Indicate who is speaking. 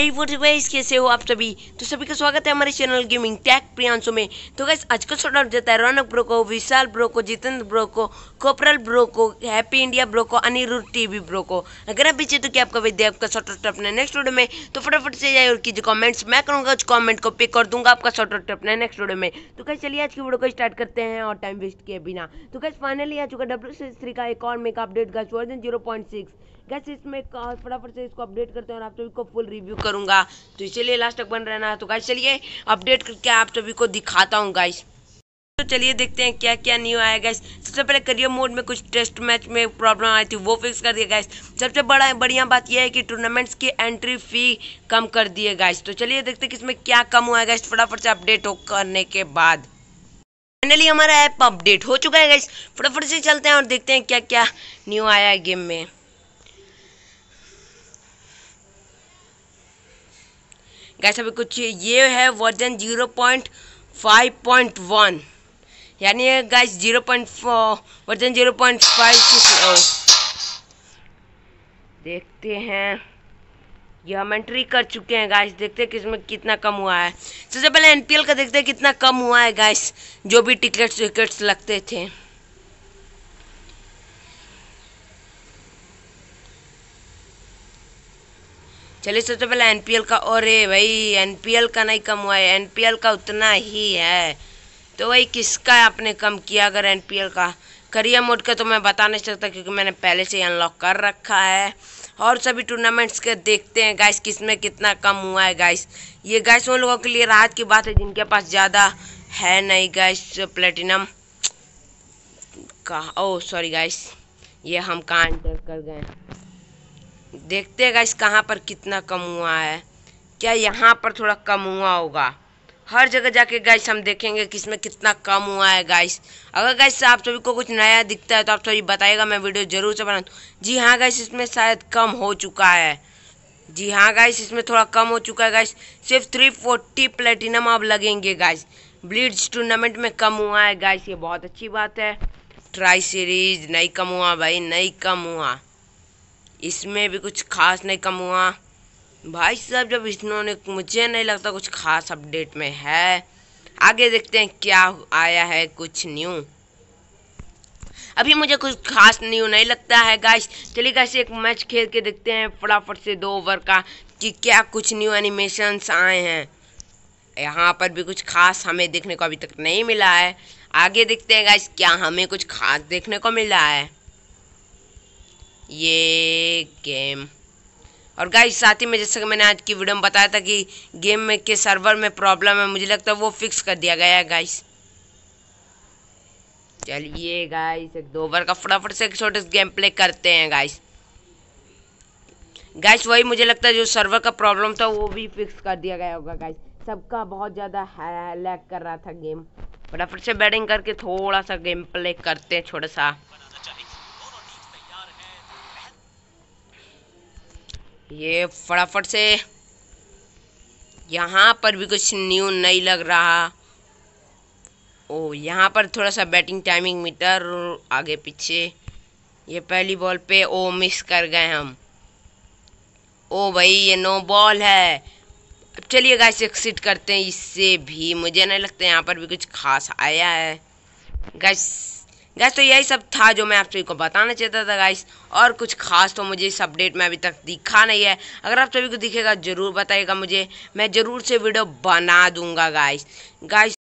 Speaker 1: हे कैसे हो आप सभी तो सभी का स्वागत है हमारे चैनल गेमिंग टैक प्रियांशो में तो गैस आज का शॉर्ट आउट जाता है रौनक ब्रो को विशाल ब्रो को जितेंद्र ब्रो को कोपरल ब्रो को हैप्पी इंडिया ब्रो को अनिरुद्ध टीवी ब्रो को अगर आप पीछे तो क्या आपका विद्या आपका शॉर्ट आउट अपने नेक्स्ट वीडियो में तो फटाफट से जाए और कीजिए कॉमेंट्स मैं करूँगा उस कॉमेंट को पिक कर दूंगा आपका शॉर्ट आउट अपने नेक्स्ट वीडियो में तो कैसे चलिए आज की वीडियो को स्टार्ट करते हैं और टाइम वेस्ट किए बिना तो गैस फाइनली आ चुका डब्ल्यू का एक और मेक अपडेट गैस वर्जन जीरो पॉइंट सिक्स गैस इसमें फटाफट से इसको अपडेट करते हैं और आप सभी को फुल रिव्यू करूंगा तो इसीलिए लास्ट तक बन रहना है तो गाइस चलिए अपडेट करके आप सभी को दिखाता हूँ गाइस तो चलिए देखते हैं क्या क्या न्यू आया गाइस सबसे पहले करियर मोड में कुछ टेस्ट मैच में प्रॉब्लम आई थी वो फिक्स कर दिया गाइस सबसे बड़ा बढ़िया बात यह है कि टूर्नामेंट्स की एंट्री फी कम कर दी है गैस तो चलिए देखते हैं कि इसमें क्या कम हुआ है गाइस फटाफट से अपडेट हो करने के बाद फाइनली हमारा ऐप अपडेट हो चुका है गाइस फटाफट से चलते हैं और देखते हैं क्या क्या न्यू आया है गेम में गैस अभी कुछ ये है version zero point five point one यानी गैस zero point version zero point five देखते हैं ये हम एंट्री कर चुके हैं गाइस देखते हैं किसमें कितना कम हुआ है सबसे पहले एनपीएल का देखते हैं कितना कम हुआ है गाइस जो भी टिकट्स विकेट्स लगते थे चलिए सबसे पहले एनपीएल का और ए भाई एनपीएल का नहीं कम हुआ है एनपीएल का उतना ही है तो वही किसका आपने कम किया अगर एनपीएल का करियर मोड का तो मैं बता नहीं सकता क्योंकि मैंने पहले से अनलॉक कर रखा है और सभी टूर्नामेंट्स के देखते हैं गाइस किस में कितना कम हुआ है गाइस ये गाइस उन लोगों के लिए राहत की बात है जिनके पास ज़्यादा है नहीं गाइस प्लेटिनम का ओ सॉरी गाइस ये हम कहाँ एंटर कर गए देखते हैं गाइस कहाँ पर कितना कम हुआ है क्या यहाँ पर थोड़ा कम हुआ होगा हर जगह जाके गाइस हम देखेंगे कि इसमें कितना कम हुआ है गाइस अगर गाइस आप सभी को कुछ नया दिखता है तो आप सभी बताइएगा मैं वीडियो जरूर से बना जी हाँ गाइस इसमें शायद कम हो चुका है जी हाँ गाइस इसमें थोड़ा कम हो चुका है गाइस सिर्फ थ्री फोर्टी प्लेटिनम अब लगेंगे गाइस ब्लीड टूर्नामेंट में कम हुआ है गाइस ये बहुत अच्छी बात है ट्राई सीरीज नहीं कम हुआ भाई नहीं कम हुआ इसमें भी कुछ खास नहीं कम हुआ भाई साहब जब इन्होंने मुझे नहीं लगता कुछ खास अपडेट में है आगे देखते हैं क्या आया है कुछ न्यू अभी मुझे कुछ खास न्यू नहीं लगता है गाइस चलिए गाइस एक मैच खेल के देखते हैं फटाफट से दो ओवर का कि क्या कुछ न्यू एनिमेशंस आए हैं यहाँ पर भी कुछ खास हमें देखने को अभी तक नहीं मिला है आगे देखते हैं गाइस क्या हमें कुछ खास देखने को मिला है ये गेम और गाइस साथ ही में जैसे कि मैंने आज की वीडियो में बताया था कि गेम में के सर्वर में प्रॉब्लम है मुझे लगता है वो फिक्स कर दिया गया है गाइस चलिए गाइस एक दो बार का फटाफट से एक छोटे गेम प्ले करते हैं गाइस गाइस वही मुझे लगता है जो सर्वर का प्रॉब्लम था वो भी फिक्स कर दिया गया होगा गाइस सबका बहुत ज़्यादा लैग कर रहा था गेम फटाफट से बैटिंग करके थोड़ा सा गेम प्ले करते हैं छोटा सा ये फटाफट से यहाँ पर भी कुछ न्यू नहीं लग रहा ओ यहाँ पर थोड़ा सा बैटिंग टाइमिंग मीटर आगे पीछे ये पहली बॉल पे ओ मिस कर गए हम ओ भाई ये नो बॉल है अब चलिए गाइस एक्सिट करते हैं इससे भी मुझे नहीं लगता यहाँ पर भी कुछ खास आया है गाइस गैस तो यही सब था जो मैं आप सभी को बताना चाहता था गाइस और कुछ खास तो मुझे इस अपडेट में अभी तक दिखा नहीं है अगर आप सभी को दिखेगा ज़रूर बताइएगा मुझे मैं ज़रूर से वीडियो बना दूंगा गाइस गाइस